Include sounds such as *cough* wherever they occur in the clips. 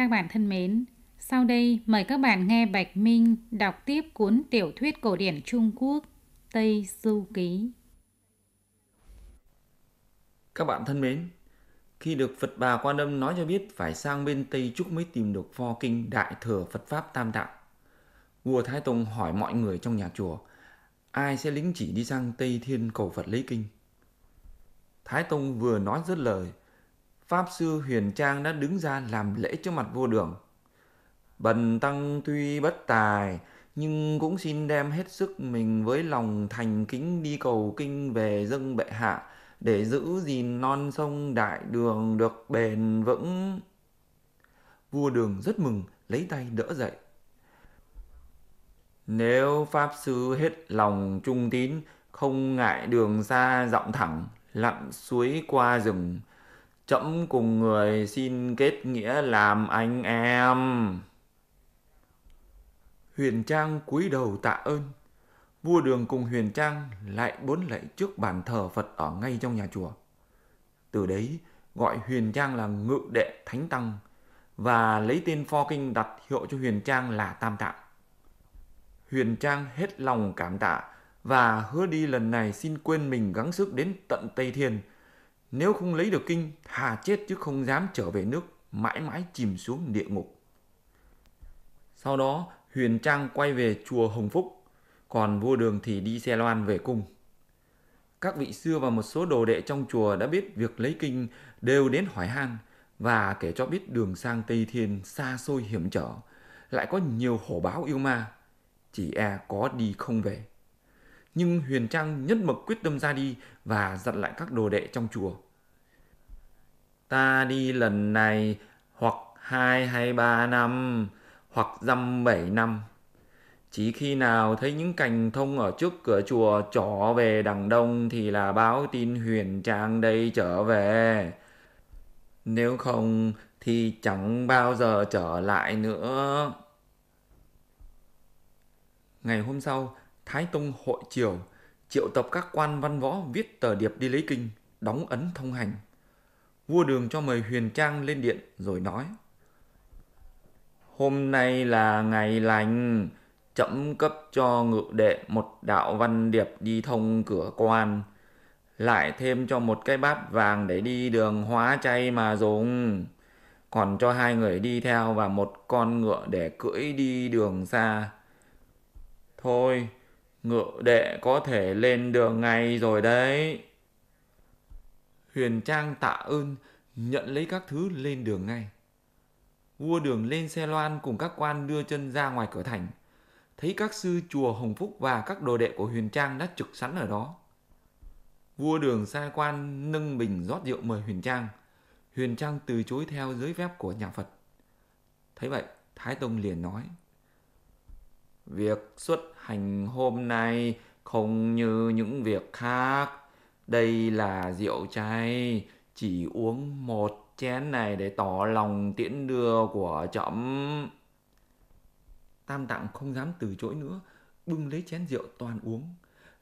Các bạn thân mến, sau đây mời các bạn nghe Bạch Minh đọc tiếp cuốn tiểu thuyết cổ điển Trung Quốc Tây Du Ký. Các bạn thân mến, khi được Phật bà Quan Âm nói cho biết phải sang bên Tây Trúc mới tìm được pho kinh Đại Thừa Phật Pháp Tam Tạng. Vua Thái Tông hỏi mọi người trong nhà chùa, ai sẽ lính chỉ đi sang Tây Thiên cầu Phật lấy kinh? Thái Tông vừa nói dứt lời, Pháp Sư Huyền Trang đã đứng ra làm lễ trước mặt vua đường. Bần tăng tuy bất tài, nhưng cũng xin đem hết sức mình với lòng thành kính đi cầu kinh về dâng bệ hạ, để giữ gìn non sông đại đường được bền vững. Vua đường rất mừng, lấy tay đỡ dậy. Nếu Pháp Sư hết lòng trung tín, không ngại đường xa rộng thẳng, lặn suối qua rừng, chậm cùng người xin kết nghĩa làm anh em huyền trang cúi đầu tạ ơn vua đường cùng huyền trang lại bốn lạy trước bàn thờ phật ở ngay trong nhà chùa từ đấy gọi huyền trang là ngự đệ thánh tăng và lấy tên pho kinh đặt hiệu cho huyền trang là tam tạng huyền trang hết lòng cảm tạ và hứa đi lần này xin quên mình gắng sức đến tận tây thiên nếu không lấy được kinh, hà chết chứ không dám trở về nước, mãi mãi chìm xuống địa ngục. Sau đó, Huyền Trang quay về chùa Hồng Phúc, còn vua đường thì đi xe loan về cung. Các vị xưa và một số đồ đệ trong chùa đã biết việc lấy kinh đều đến hỏi han và kể cho biết đường sang Tây Thiên xa xôi hiểm trở, lại có nhiều hổ báo yêu ma, chỉ e có đi không về nhưng Huyền Trang nhất mực quyết tâm ra đi và dặn lại các đồ đệ trong chùa. Ta đi lần này hoặc hai hay ba năm, hoặc dăm bảy năm. Chỉ khi nào thấy những cành thông ở trước cửa chùa trỏ về đằng đông thì là báo tin Huyền Trang đây trở về. Nếu không thì chẳng bao giờ trở lại nữa. Ngày hôm sau, Thái Tông hội triều triệu tập các quan văn võ viết tờ điệp đi lấy kinh, đóng ấn thông hành. Vua đường cho mời Huyền Trang lên điện rồi nói. Hôm nay là ngày lành, chậm cấp cho ngự đệ một đạo văn điệp đi thông cửa quan. Lại thêm cho một cái bát vàng để đi đường hóa chay mà dùng. Còn cho hai người đi theo và một con ngựa để cưỡi đi đường xa. Thôi, Ngựa đệ có thể lên đường ngay rồi đấy. Huyền Trang tạ ơn, nhận lấy các thứ lên đường ngay. Vua đường lên xe loan cùng các quan đưa chân ra ngoài cửa thành. Thấy các sư chùa Hồng Phúc và các đồ đệ của Huyền Trang đã trực sẵn ở đó. Vua đường sai quan nâng bình rót rượu mời Huyền Trang. Huyền Trang từ chối theo giới phép của nhà Phật. Thấy vậy, Thái Tông liền nói. Việc xuất hành hôm nay không như những việc khác. Đây là rượu chay, chỉ uống một chén này để tỏ lòng tiễn đưa của trẫm. Tam tạng không dám từ chối nữa, bưng lấy chén rượu toàn uống.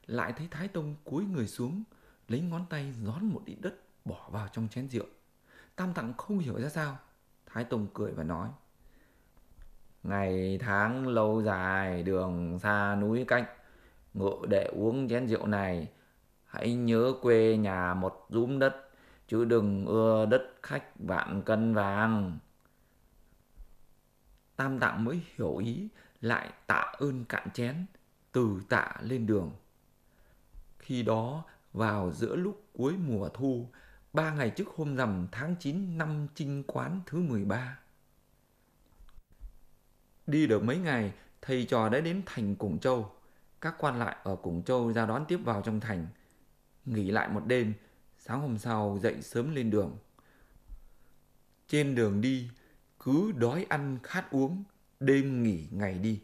Lại thấy Thái Tông cúi người xuống, lấy ngón tay nhón một ít đất bỏ vào trong chén rượu. Tam tạng không hiểu ra sao. Thái Tông cười và nói ngày tháng lâu dài đường xa núi cách ngộ để uống chén rượu này hãy nhớ quê nhà một rúm đất chứ đừng ưa đất khách vạn cân vàng tam tạng mới hiểu ý lại tạ ơn cạn chén từ tạ lên đường khi đó vào giữa lúc cuối mùa thu ba ngày trước hôm rằm tháng 9 năm trinh quán thứ 13. ba Đi được mấy ngày, thầy trò đã đến thành Củng Châu. Các quan lại ở Củng Châu ra đón tiếp vào trong thành. Nghỉ lại một đêm, sáng hôm sau dậy sớm lên đường. Trên đường đi, cứ đói ăn khát uống, đêm nghỉ ngày đi.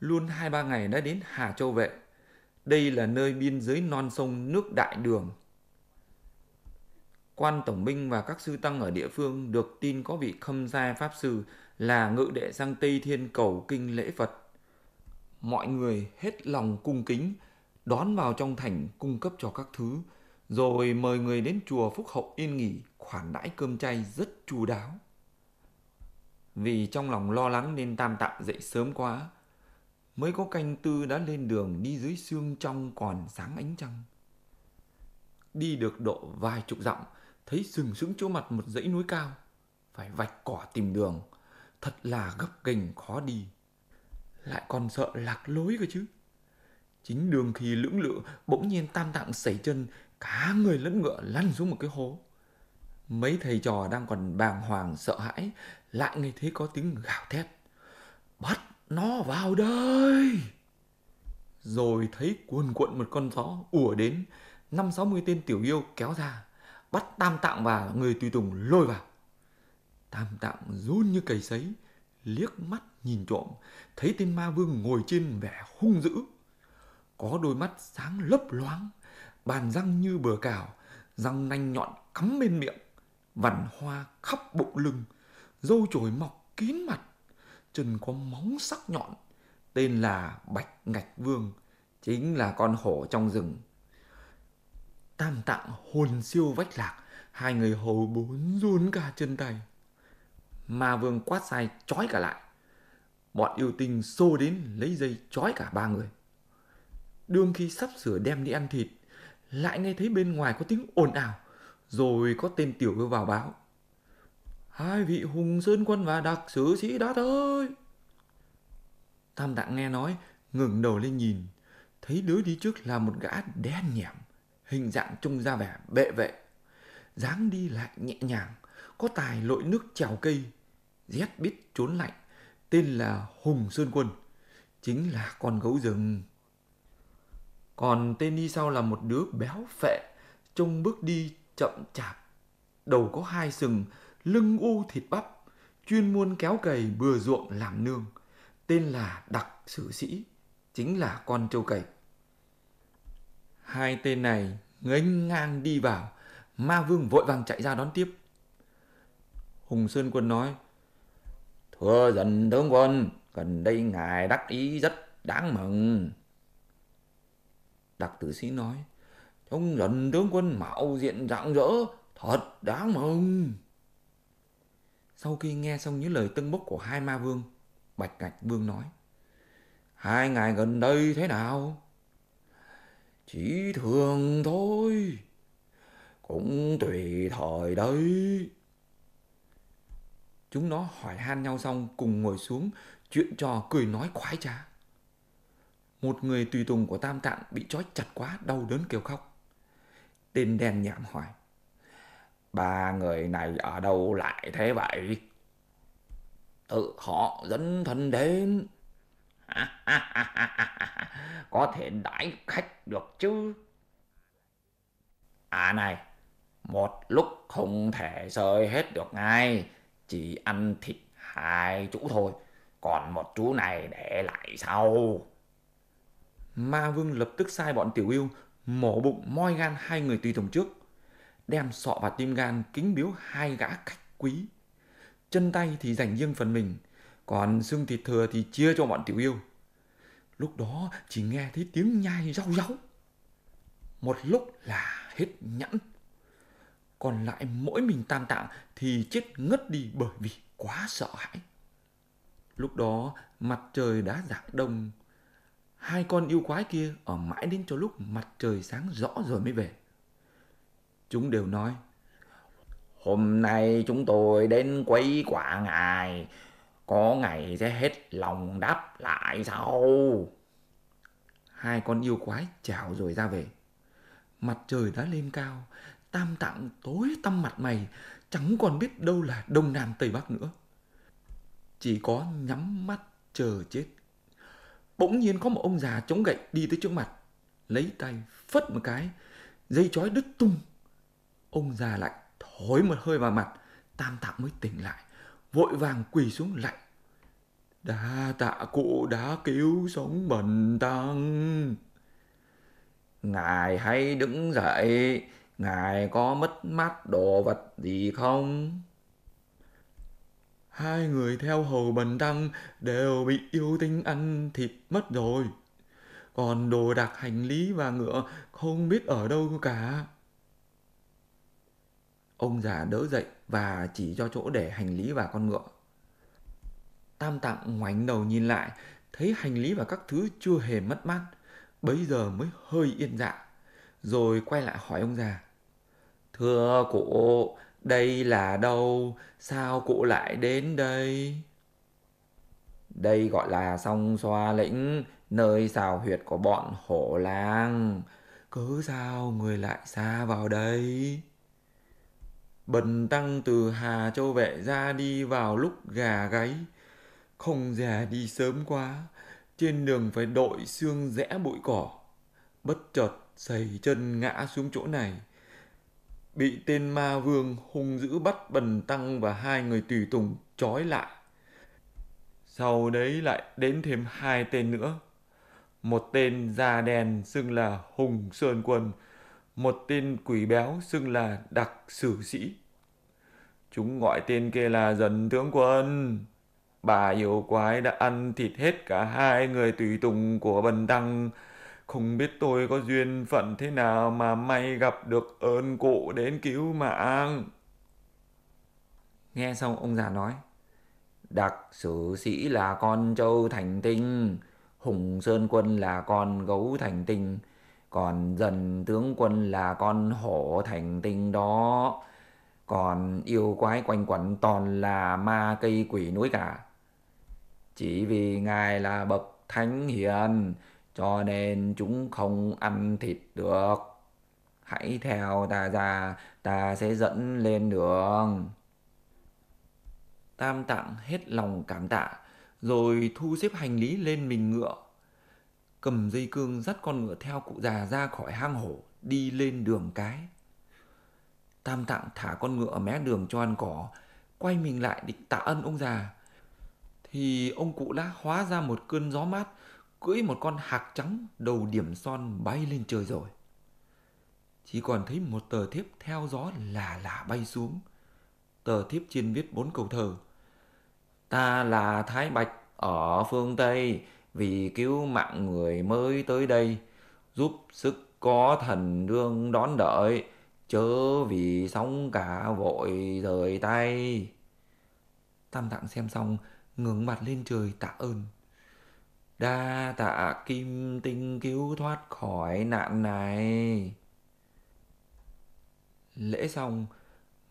Luôn hai ba ngày đã đến Hà Châu Vệ. Đây là nơi biên giới non sông nước Đại Đường quan tổng binh và các sư tăng ở địa phương được tin có vị khâm gia pháp sư là ngự đệ sang Tây Thiên cầu kinh lễ Phật. Mọi người hết lòng cung kính, đón vào trong thành cung cấp cho các thứ, rồi mời người đến chùa Phúc Hậu yên nghỉ, khoản đãi cơm chay rất chu đáo. Vì trong lòng lo lắng nên tam tạm dậy sớm quá, mới có canh tư đã lên đường đi dưới xương trong còn sáng ánh trăng. Đi được độ vài chục dặm, thấy sừng sững chỗ mặt một dãy núi cao phải vạch cỏ tìm đường thật là gấp ghềnh khó đi lại còn sợ lạc lối cơ chứ chính đường khi lưỡng lự bỗng nhiên tam tạng sẩy chân cả người lẫn ngựa lăn xuống một cái hố mấy thầy trò đang còn bàng hoàng sợ hãi lại nghe thấy có tiếng gào thét bắt nó vào đây rồi thấy cuồn cuộn một con gió ùa đến năm sáu mươi tên tiểu yêu kéo ra bắt tam tạng và người tùy tùng lôi vào tam tạng run như cầy sấy liếc mắt nhìn trộm thấy tên ma vương ngồi trên vẻ hung dữ có đôi mắt sáng lấp loáng bàn răng như bờ cào răng nanh nhọn cắm bên miệng vằn hoa khắp bụng lưng râu chồi mọc kín mặt chân có móng sắc nhọn tên là bạch ngạch vương chính là con hổ trong rừng tam tạng hồn siêu vách lạc, hai người hầu bốn run cả chân tay. Ma vương quát sai trói cả lại. Bọn yêu tinh xô đến lấy dây trói cả ba người. Đương khi sắp sửa đem đi ăn thịt, lại nghe thấy bên ngoài có tiếng ồn ào, rồi có tên tiểu hư vào báo. Hai vị hùng sơn quân và đặc sử sĩ đã tới. Tam tạng nghe nói, ngừng đầu lên nhìn, thấy đứa đi trước là một gã đen nhẻm, hình dạng trông ra vẻ bệ vệ, dáng đi lại nhẹ nhàng, có tài lội nước trèo cây, rét biết trốn lạnh, tên là Hùng Sơn Quân, chính là con gấu rừng. Còn tên đi sau là một đứa béo phệ, trông bước đi chậm chạp, đầu có hai sừng, lưng u thịt bắp, chuyên muôn kéo cày bừa ruộng làm nương, tên là Đặc Sử Sĩ, chính là con trâu cày. Hai tên này ngánh ngang đi vào, ma vương vội vàng chạy ra đón tiếp. Hùng Sơn Quân nói, Thưa dần tướng quân, gần đây ngài đắc ý rất đáng mừng. Đặc tử sĩ nói, Ông dần tướng quân mạo diện rạng rỡ, thật đáng mừng. Sau khi nghe xong những lời tưng bốc của hai ma vương, Bạch Ngạch Vương nói, Hai ngài gần đây thế nào? Chỉ thường thôi, cũng tùy thời đấy. Chúng nó hỏi han nhau xong cùng ngồi xuống, chuyện trò cười nói khoái trá. Một người tùy tùng của Tam Tạng bị trói chặt quá, đau đớn kêu khóc. Tên đen nhảm hỏi. Ba người này ở đâu lại thế vậy? Tự họ dẫn thân đến *laughs* có thể đãi khách được chứ à này một lúc không thể rơi hết được ngay chỉ ăn thịt hai chú thôi còn một chú này để lại sau ma vương lập tức sai bọn tiểu yêu mổ bụng moi gan hai người tùy tùng trước đem sọ và tim gan kính biếu hai gã khách quý chân tay thì dành riêng phần mình còn xương thịt thừa thì chia cho bọn tiểu yêu Lúc đó chỉ nghe thấy tiếng nhai rau ráu. Một lúc là hết nhẵn. Còn lại mỗi mình tam tạng thì chết ngất đi bởi vì quá sợ hãi. Lúc đó mặt trời đã dạng đông. Hai con yêu quái kia ở mãi đến cho lúc mặt trời sáng rõ rồi mới về. Chúng đều nói Hôm nay chúng tôi đến quấy quả ngài có ngày sẽ hết lòng đáp lại sau hai con yêu quái chào rồi ra về mặt trời đã lên cao tam tạng tối tăm mặt mày chẳng còn biết đâu là đông nam tây bắc nữa chỉ có nhắm mắt chờ chết bỗng nhiên có một ông già chống gậy đi tới trước mặt lấy tay phất một cái dây chói đứt tung ông già lại thổi một hơi vào mặt tam tạng mới tỉnh lại vội vàng quỳ xuống lạy đa tạ cụ đã cứu sống bần tăng ngài hãy đứng dậy ngài có mất mát đồ vật gì không hai người theo hầu bần tăng đều bị yêu tinh ăn thịt mất rồi còn đồ đạc hành lý và ngựa không biết ở đâu cả Ông già đỡ dậy và chỉ cho chỗ để hành lý và con ngựa. Tam tạng ngoảnh đầu nhìn lại, thấy hành lý và các thứ chưa hề mất mát. Bấy giờ mới hơi yên dạ, rồi quay lại hỏi ông già. Thưa cụ, đây là đâu? Sao cụ lại đến đây? Đây gọi là Song xoa lĩnh, nơi xào huyệt của bọn hổ lang. Cứ sao người lại xa vào đây? Bần tăng từ Hà Châu Vệ ra đi vào lúc gà gáy. Không già đi sớm quá, trên đường phải đội xương rẽ bụi cỏ. Bất chợt sầy chân ngã xuống chỗ này. Bị tên ma vương hung dữ bắt bần tăng và hai người tùy tùng trói lại. Sau đấy lại đến thêm hai tên nữa. Một tên da đen xưng là Hùng Sơn Quân, một tên quỷ béo xưng là đặc sử sĩ. Chúng gọi tên kia là dần tướng quân. Bà yêu quái đã ăn thịt hết cả hai người tùy tùng của bần tăng. Không biết tôi có duyên phận thế nào mà may gặp được ơn cụ đến cứu mạng. Nghe xong ông già nói. Đặc sử sĩ là con trâu thành tinh. Hùng Sơn Quân là con gấu thành tinh còn dần tướng quân là con hổ thành tinh đó còn yêu quái quanh quẩn toàn là ma cây quỷ núi cả chỉ vì ngài là bậc thánh hiền cho nên chúng không ăn thịt được hãy theo ta ra ta sẽ dẫn lên đường tam tạng hết lòng cảm tạ rồi thu xếp hành lý lên mình ngựa cầm dây cương dắt con ngựa theo cụ già ra khỏi hang hổ, đi lên đường cái. Tam tạng thả con ngựa mé đường cho ăn cỏ, quay mình lại định tạ ơn ông già. Thì ông cụ đã hóa ra một cơn gió mát, cưỡi một con hạc trắng đầu điểm son bay lên trời rồi. Chỉ còn thấy một tờ thiếp theo gió là là bay xuống. Tờ thiếp trên viết bốn câu thơ. Ta là Thái Bạch ở phương Tây, vì cứu mạng người mới tới đây giúp sức có thần đương đón đợi chớ vì sóng cả vội rời tay tam tạng xem xong ngừng mặt lên trời tạ ơn đa tạ kim tinh cứu thoát khỏi nạn này lễ xong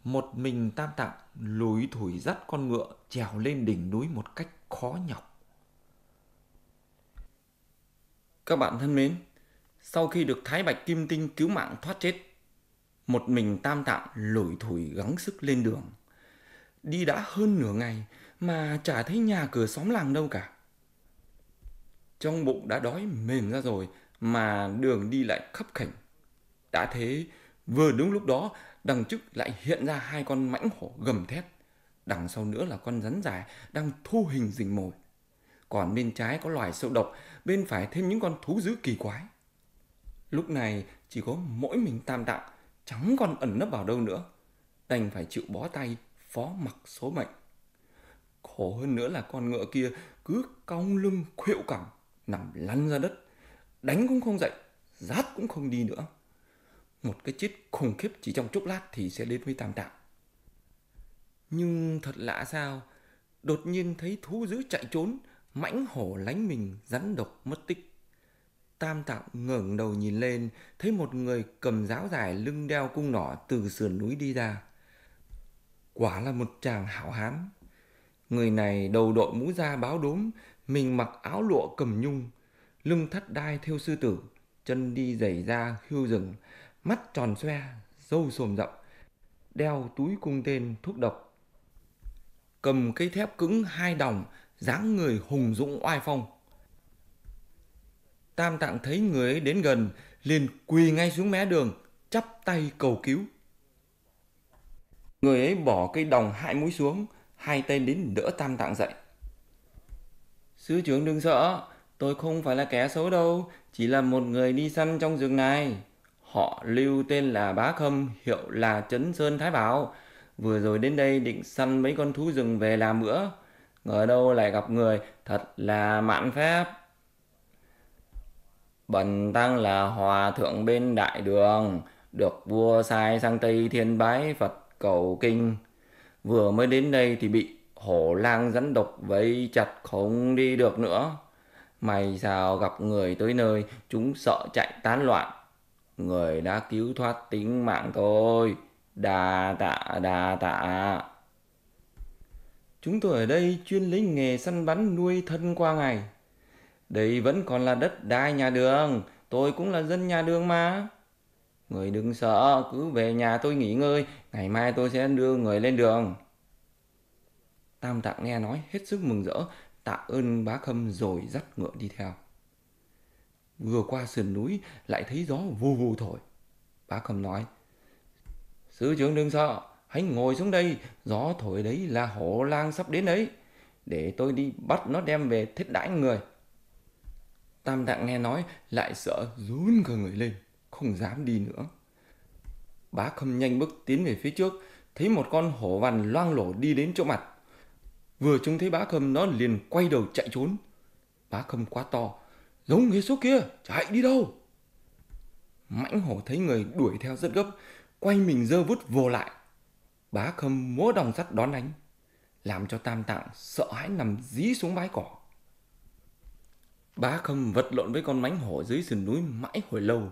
một mình tam tạng lùi thủi dắt con ngựa trèo lên đỉnh núi một cách khó nhọc Các bạn thân mến, sau khi được Thái Bạch Kim Tinh cứu mạng thoát chết, một mình tam tạng lủi thủi gắng sức lên đường. Đi đã hơn nửa ngày mà chả thấy nhà cửa xóm làng đâu cả. Trong bụng đã đói mềm ra rồi mà đường đi lại khấp khỉnh, Đã thế, vừa đúng lúc đó đằng trước lại hiện ra hai con mãnh hổ gầm thét. Đằng sau nữa là con rắn dài đang thu hình rình mồi còn bên trái có loài sâu độc, bên phải thêm những con thú dữ kỳ quái. Lúc này chỉ có mỗi mình tam tạng, chẳng còn ẩn nấp vào đâu nữa. Đành phải chịu bó tay, phó mặc số mệnh. Khổ hơn nữa là con ngựa kia cứ cong lưng khuỵu cẳng, nằm lăn ra đất. Đánh cũng không dậy, rát cũng không đi nữa. Một cái chết khủng khiếp chỉ trong chốc lát thì sẽ đến với tam tạng. Nhưng thật lạ sao, đột nhiên thấy thú dữ chạy trốn, mãnh hổ lánh mình rắn độc mất tích tam tạng ngẩng đầu nhìn lên thấy một người cầm giáo dài lưng đeo cung nỏ từ sườn núi đi ra quả là một chàng hảo hán người này đầu đội mũ da báo đốm mình mặc áo lụa cầm nhung lưng thắt đai theo sư tử chân đi giày da hưu rừng mắt tròn xoe râu xồm rộng đeo túi cung tên thuốc độc cầm cây thép cứng hai đồng dáng người hùng dũng oai phong. Tam Tạng thấy người ấy đến gần, liền quỳ ngay xuống mé đường, chắp tay cầu cứu. Người ấy bỏ cây đồng hại mũi xuống, hai tay đến đỡ Tam Tạng dậy. Sư trưởng đừng sợ, tôi không phải là kẻ xấu đâu, chỉ là một người đi săn trong rừng này. Họ lưu tên là Bá Khâm, hiệu là Trấn Sơn Thái Bảo. Vừa rồi đến đây định săn mấy con thú rừng về làm bữa ngờ đâu lại gặp người thật là mạn phép, bần tăng là hòa thượng bên đại đường được vua sai sang tây thiên bái phật cầu kinh vừa mới đến đây thì bị hổ lang rắn độc vây chặt không đi được nữa mày sao gặp người tới nơi Chúng sợ chạy tán loạn Người đã cứu thoát tính mạng tôi Đà tạ đà tạ Chúng tôi ở đây chuyên lính nghề săn bắn nuôi thân qua ngày. Đây vẫn còn là đất đai nhà đường, tôi cũng là dân nhà đường mà. Người đừng sợ, cứ về nhà tôi nghỉ ngơi, ngày mai tôi sẽ đưa người lên đường. Tam Tạng nghe nói hết sức mừng rỡ, tạ ơn bá khâm rồi dắt ngựa đi theo. Vừa qua sườn núi lại thấy gió vù vù thổi. Bá khâm nói, Sứ trưởng đừng sợ, hãy ngồi xuống đây, gió thổi đấy là hổ lang sắp đến đấy. Để tôi đi bắt nó đem về thiết đãi người. Tam tạng nghe nói lại sợ rún cả người lên, không dám đi nữa. Bá khâm nhanh bước tiến về phía trước, thấy một con hổ vằn loang lổ đi đến chỗ mặt. Vừa trông thấy bá khâm nó liền quay đầu chạy trốn. Bá khâm quá to, giống ghế số kia, chạy đi đâu? Mãnh hổ thấy người đuổi theo rất gấp, quay mình dơ vút vồ lại. Bá Khâm múa đồng sắt đón đánh, làm cho Tam Tạng sợ hãi nằm dí xuống bãi cỏ. Bá Khâm vật lộn với con mãnh hổ dưới sườn núi mãi hồi lâu,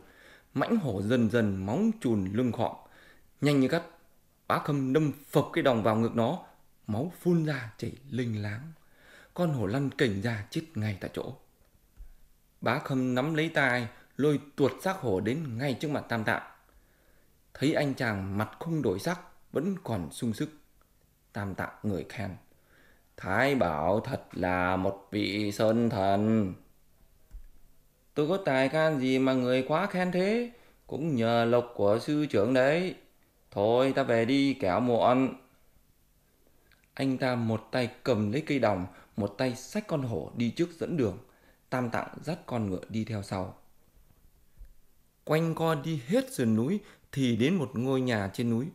mãnh hổ dần dần móng chùn lưng khọm, nhanh như cắt. Bá Khâm đâm phập cái đồng vào ngực nó, máu phun ra chảy linh láng. Con hổ lăn cảnh ra chết ngay tại chỗ. Bá Khâm nắm lấy tay, lôi tuột xác hổ đến ngay trước mặt Tam Tạng. Thấy anh chàng mặt không đổi sắc, vẫn còn sung sức. Tam tạng người khen. Thái bảo thật là một vị sơn thần. Tôi có tài can gì mà người quá khen thế, cũng nhờ lộc của sư trưởng đấy. Thôi ta về đi kẻo muộn. Anh ta một tay cầm lấy cây đồng, một tay xách con hổ đi trước dẫn đường. Tam tạng dắt con ngựa đi theo sau. Quanh co đi hết sườn núi thì đến một ngôi nhà trên núi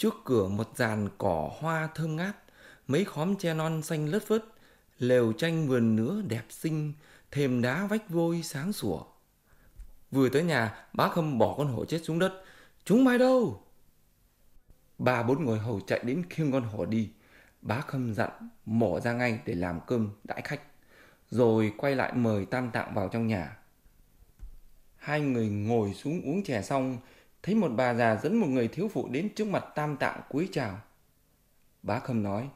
Trước cửa một dàn cỏ hoa thơm ngát, mấy khóm tre non xanh lất phất, lều tranh vườn nứa đẹp xinh, thềm đá vách vôi sáng sủa. Vừa tới nhà, bác Hâm bỏ con hổ chết xuống đất. Chúng mai đâu? Ba bốn người hầu chạy đến khiêng con hổ đi. Bác Hâm dặn mổ ra ngay để làm cơm đãi khách. Rồi quay lại mời tam tạng vào trong nhà. Hai người ngồi xuống uống chè xong, thấy một bà già dẫn một người thiếu phụ đến trước mặt tam tạng cúi chào. Bá Khâm nói,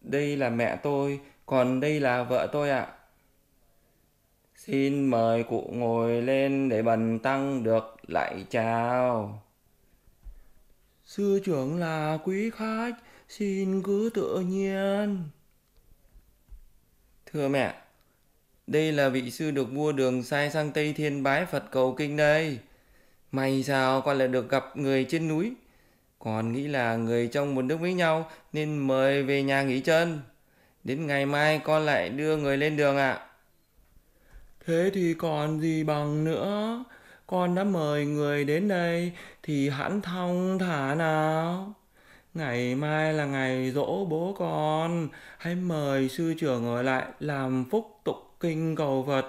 đây là mẹ tôi, còn đây là vợ tôi ạ. À. Xin mời cụ ngồi lên để bần tăng được lại chào. Sư trưởng là quý khách, xin cứ tự nhiên. Thưa mẹ, đây là vị sư được vua đường sai sang Tây Thiên bái Phật cầu kinh đây. May sao con lại được gặp người trên núi. Con nghĩ là người trong một nước với nhau nên mời về nhà nghỉ chân. Đến ngày mai con lại đưa người lên đường ạ. À. Thế thì còn gì bằng nữa. Con đã mời người đến đây thì hãn thông thả nào. Ngày mai là ngày dỗ bố con. Hãy mời sư trưởng ở lại làm phúc tục kinh cầu Phật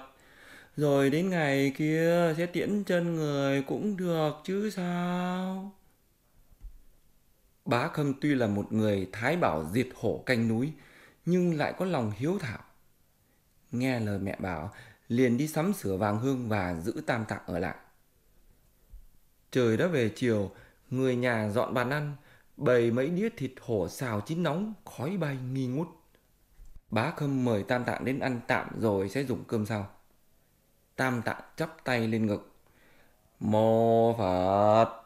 rồi đến ngày kia sẽ tiễn chân người cũng được chứ sao bá khâm tuy là một người thái bảo diệt hổ canh núi nhưng lại có lòng hiếu thảo nghe lời mẹ bảo liền đi sắm sửa vàng hương và giữ tam tạng ở lại trời đã về chiều người nhà dọn bàn ăn bày mấy đĩa thịt hổ xào chín nóng khói bay nghi ngút bá khâm mời tam tạng đến ăn tạm rồi sẽ dùng cơm sau tam tạng chắp tay lên ngực mô phật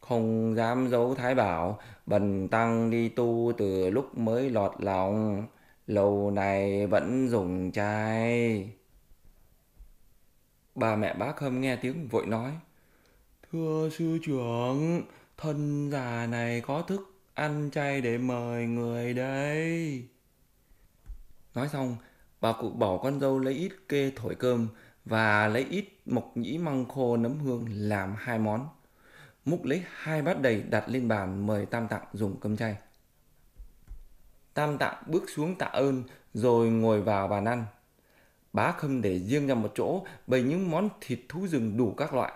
không dám giấu thái bảo bần tăng đi tu từ lúc mới lọt lòng lâu nay vẫn dùng chai bà mẹ bác hâm nghe tiếng vội nói thưa sư trưởng thân già này có thức ăn chay để mời người đấy nói xong bà cụ bỏ con dâu lấy ít kê thổi cơm và lấy ít mộc nhĩ măng khô nấm hương làm hai món. Múc lấy hai bát đầy đặt lên bàn mời Tam Tạng dùng cơm chay. Tam Tạng bước xuống tạ ơn rồi ngồi vào bàn ăn. Bá Khâm để riêng ra một chỗ bày những món thịt thú rừng đủ các loại.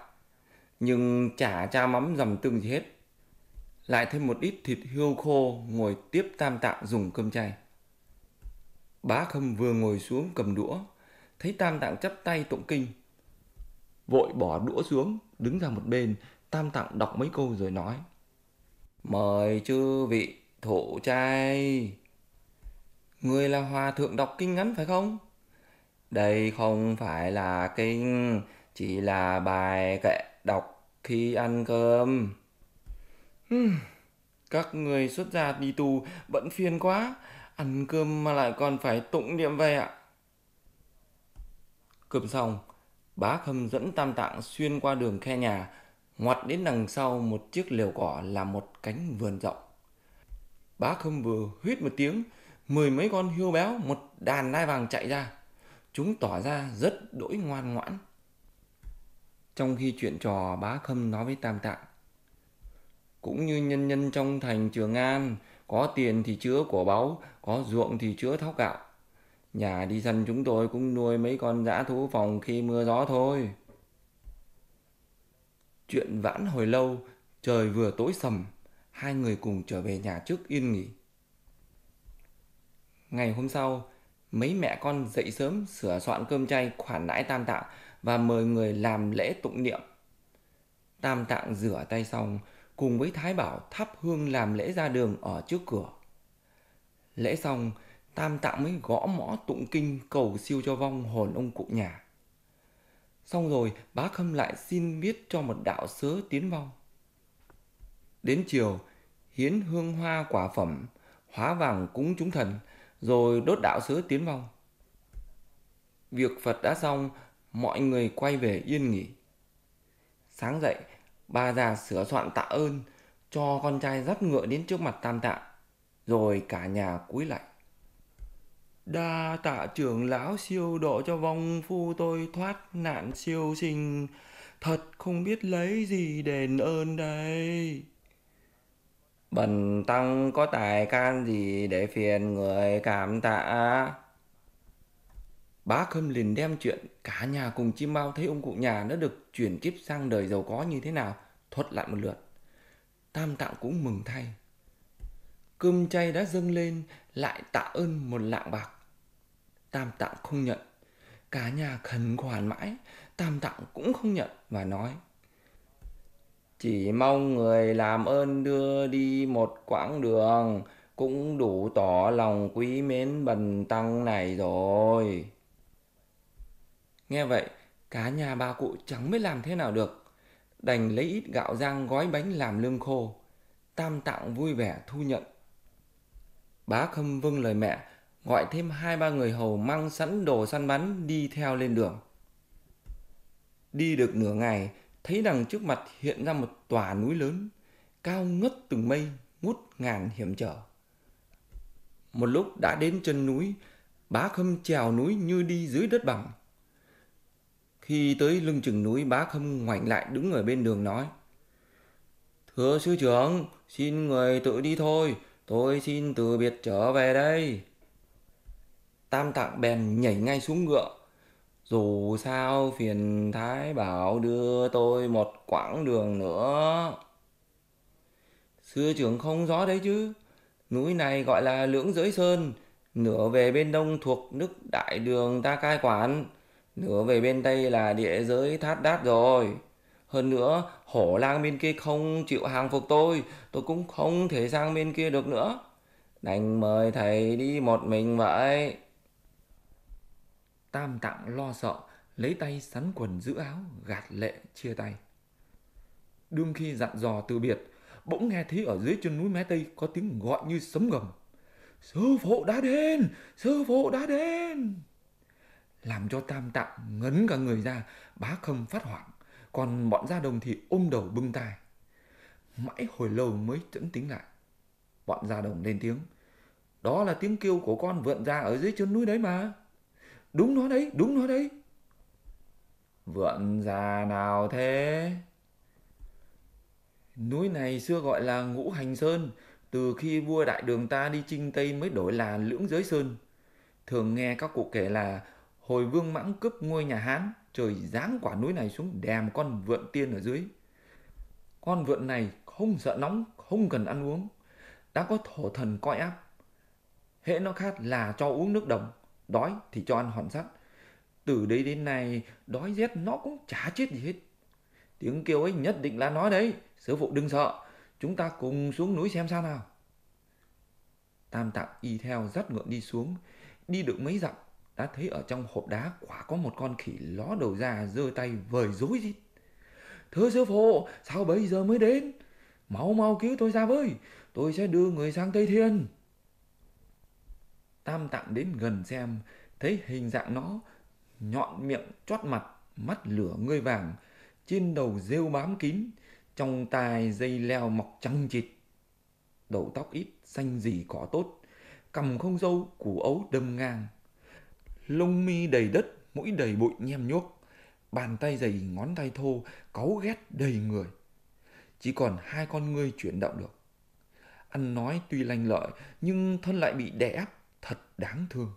Nhưng chả cha mắm dầm tương gì hết. Lại thêm một ít thịt hươu khô ngồi tiếp Tam Tạng dùng cơm chay. Bá Khâm vừa ngồi xuống cầm đũa, thấy tam tạng chắp tay tụng kinh vội bỏ đũa xuống đứng ra một bên tam tạng đọc mấy câu rồi nói mời chư vị thổ trai người là hòa thượng đọc kinh ngắn phải không đây không phải là kinh chỉ là bài kệ đọc khi ăn cơm các người xuất gia đi tu bận phiền quá ăn cơm mà lại còn phải tụng niệm vậy ạ Cơm xong, Bá Khâm dẫn tam tạng xuyên qua đường khe nhà, ngoặt đến đằng sau một chiếc lều cỏ là một cánh vườn rộng. Bá Khâm vừa huyết một tiếng, mười mấy con hươu béo một đàn nai vàng chạy ra. Chúng tỏ ra rất đỗi ngoan ngoãn. Trong khi chuyện trò bá khâm nói với tam tạng. Cũng như nhân nhân trong thành trường An, có tiền thì chứa của báu, có ruộng thì chứa thóc gạo. Nhà đi săn chúng tôi cũng nuôi mấy con dã thú phòng khi mưa gió thôi. Chuyện vãn hồi lâu, trời vừa tối sầm, hai người cùng trở về nhà trước yên nghỉ. Ngày hôm sau, mấy mẹ con dậy sớm sửa soạn cơm chay khoản nãi tam tạng và mời người làm lễ tụng niệm. Tam tạng rửa tay xong, cùng với Thái Bảo thắp hương làm lễ ra đường ở trước cửa. Lễ xong, Tam Tạng mới gõ mõ tụng kinh cầu siêu cho vong hồn ông cụ nhà. Xong rồi, bá khâm lại xin biết cho một đạo sớ tiến vong. Đến chiều, hiến hương hoa quả phẩm, hóa vàng cúng chúng thần, rồi đốt đạo sớ tiến vong. Việc Phật đã xong, mọi người quay về yên nghỉ. Sáng dậy, bà già sửa soạn tạ ơn, cho con trai dắt ngựa đến trước mặt tam tạng, rồi cả nhà cúi lại. Đa tạ trưởng lão siêu độ cho vong phu tôi thoát nạn siêu sinh. Thật không biết lấy gì đền ơn đây. Bần tăng có tài can gì để phiền người cảm tạ. Bá Khâm liền đem chuyện cả nhà cùng chim bao thấy ông cụ nhà đã được chuyển kiếp sang đời giàu có như thế nào thuật lại một lượt. Tam tạng cũng mừng thay. Cơm chay đã dâng lên lại tạ ơn một lạng bạc tam tạng không nhận cả nhà khẩn khoản mãi tam tạng cũng không nhận và nói chỉ mong người làm ơn đưa đi một quãng đường cũng đủ tỏ lòng quý mến bần tăng này rồi nghe vậy cá nhà ba cụ chẳng biết làm thế nào được đành lấy ít gạo rang gói bánh làm lương khô tam tạng vui vẻ thu nhận bá khâm vâng lời mẹ gọi thêm hai ba người hầu mang sẵn đồ săn bắn đi theo lên đường. Đi được nửa ngày, thấy đằng trước mặt hiện ra một tòa núi lớn, cao ngất từng mây, ngút ngàn hiểm trở. Một lúc đã đến chân núi, bá khâm trèo núi như đi dưới đất bằng. Khi tới lưng chừng núi, bá khâm ngoảnh lại đứng ở bên đường nói. Thưa sư trưởng, xin người tự đi thôi, tôi xin từ biệt trở về đây. Tam tạng bèn nhảy ngay xuống ngựa. Dù sao phiền thái bảo đưa tôi một quãng đường nữa. Xưa trưởng không rõ đấy chứ. Núi này gọi là Lưỡng Giới Sơn, nửa về bên đông thuộc nước Đại Đường Ta Cai Quản, nửa về bên tây là địa giới Thát Đát rồi. Hơn nữa, hổ lang bên kia không chịu hàng phục tôi, tôi cũng không thể sang bên kia được nữa. Đành mời thầy đi một mình vậy tam tạng lo sợ, lấy tay sắn quần giữ áo, gạt lệ chia tay. Đương khi dặn dò từ biệt, bỗng nghe thấy ở dưới chân núi mé tây có tiếng gọi như sấm gầm. Sư phụ đã đến, sư phụ đã đến. Làm cho tam tạng ngấn cả người ra, bá khâm phát hoảng, còn bọn gia đồng thì ôm đầu bưng tai. Mãi hồi lâu mới chấn tính lại. Bọn gia đồng lên tiếng. Đó là tiếng kêu của con vượn ra ở dưới chân núi đấy mà đúng nó đấy đúng nó đấy vượn già nào thế núi này xưa gọi là ngũ hành sơn từ khi vua đại đường ta đi chinh tây mới đổi là lưỡng giới sơn thường nghe các cụ kể là hồi vương mãng cướp ngôi nhà hán trời giáng quả núi này xuống đèm con vượn tiên ở dưới con vượn này không sợ nóng không cần ăn uống đã có thổ thần coi áp hễ nó khát là cho uống nước đồng Đói thì cho ăn hòn sắt. Từ đấy đến nay, đói rét nó cũng chả chết gì hết. Tiếng kêu ấy nhất định là nói đấy. Sư phụ đừng sợ, chúng ta cùng xuống núi xem sao nào. Tam tạng y theo dắt ngựa đi xuống, đi được mấy dặm, đã thấy ở trong hộp đá quả có một con khỉ ló đầu ra giơ tay vời rối rít. Thưa sư phụ, sao bây giờ mới đến? Mau mau cứu tôi ra với, tôi sẽ đưa người sang Tây Thiên. Tam Tạng đến gần xem, thấy hình dạng nó, nhọn miệng chót mặt, mắt lửa ngươi vàng, trên đầu rêu bám kín, trong tai dây leo mọc trăng chịt. Đầu tóc ít, xanh gì cỏ tốt, cầm không dâu, củ ấu đâm ngang. Lông mi đầy đất, mũi đầy bụi nhem nhuốc, bàn tay dày ngón tay thô, cáu ghét đầy người. Chỉ còn hai con ngươi chuyển động được. Ăn nói tuy lành lợi, nhưng thân lại bị đè ép thật đáng thương.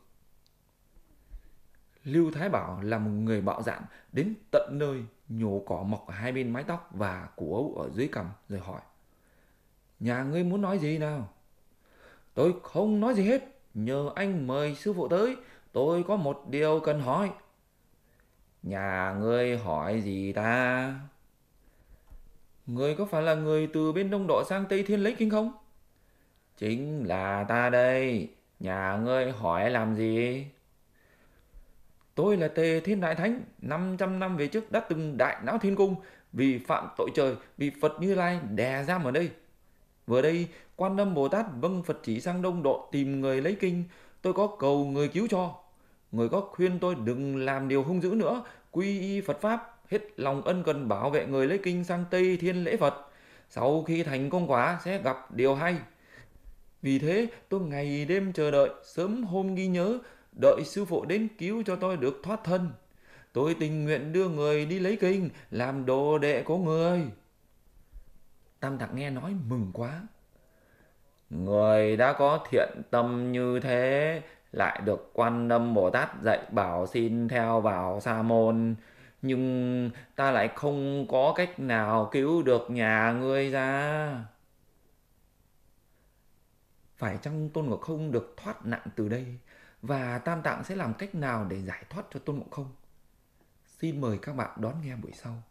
Lưu Thái Bảo là một người bạo dạn đến tận nơi nhổ cỏ mọc ở hai bên mái tóc và củ ấu ở dưới cằm rồi hỏi. Nhà ngươi muốn nói gì nào? Tôi không nói gì hết. Nhờ anh mời sư phụ tới, tôi có một điều cần hỏi. Nhà ngươi hỏi gì ta? Ngươi có phải là người từ bên Đông Độ sang Tây Thiên lấy kinh không? Chính là ta đây. Nhà ngươi hỏi làm gì? Tôi là Tề Thiên Đại Thánh, 500 năm về trước đã từng đại não thiên cung, vì phạm tội trời, bị Phật Như Lai đè giam ở đây. Vừa đây, quan âm Bồ Tát vâng Phật chỉ sang đông độ tìm người lấy kinh, tôi có cầu người cứu cho. Người có khuyên tôi đừng làm điều hung dữ nữa, quy y Phật Pháp, hết lòng ân cần bảo vệ người lấy kinh sang Tây Thiên lễ Phật. Sau khi thành công quả sẽ gặp điều hay. Vì thế tôi ngày đêm chờ đợi, sớm hôm ghi nhớ, đợi sư phụ đến cứu cho tôi được thoát thân. Tôi tình nguyện đưa người đi lấy kinh, làm đồ đệ của người. Tam thạc nghe nói mừng quá. Người đã có thiện tâm như thế, lại được quan âm Bồ Tát dạy bảo xin theo vào sa môn. Nhưng ta lại không có cách nào cứu được nhà ngươi ra phải chăng tôn ngộ không được thoát nạn từ đây và tam tạng sẽ làm cách nào để giải thoát cho tôn ngộ không xin mời các bạn đón nghe buổi sau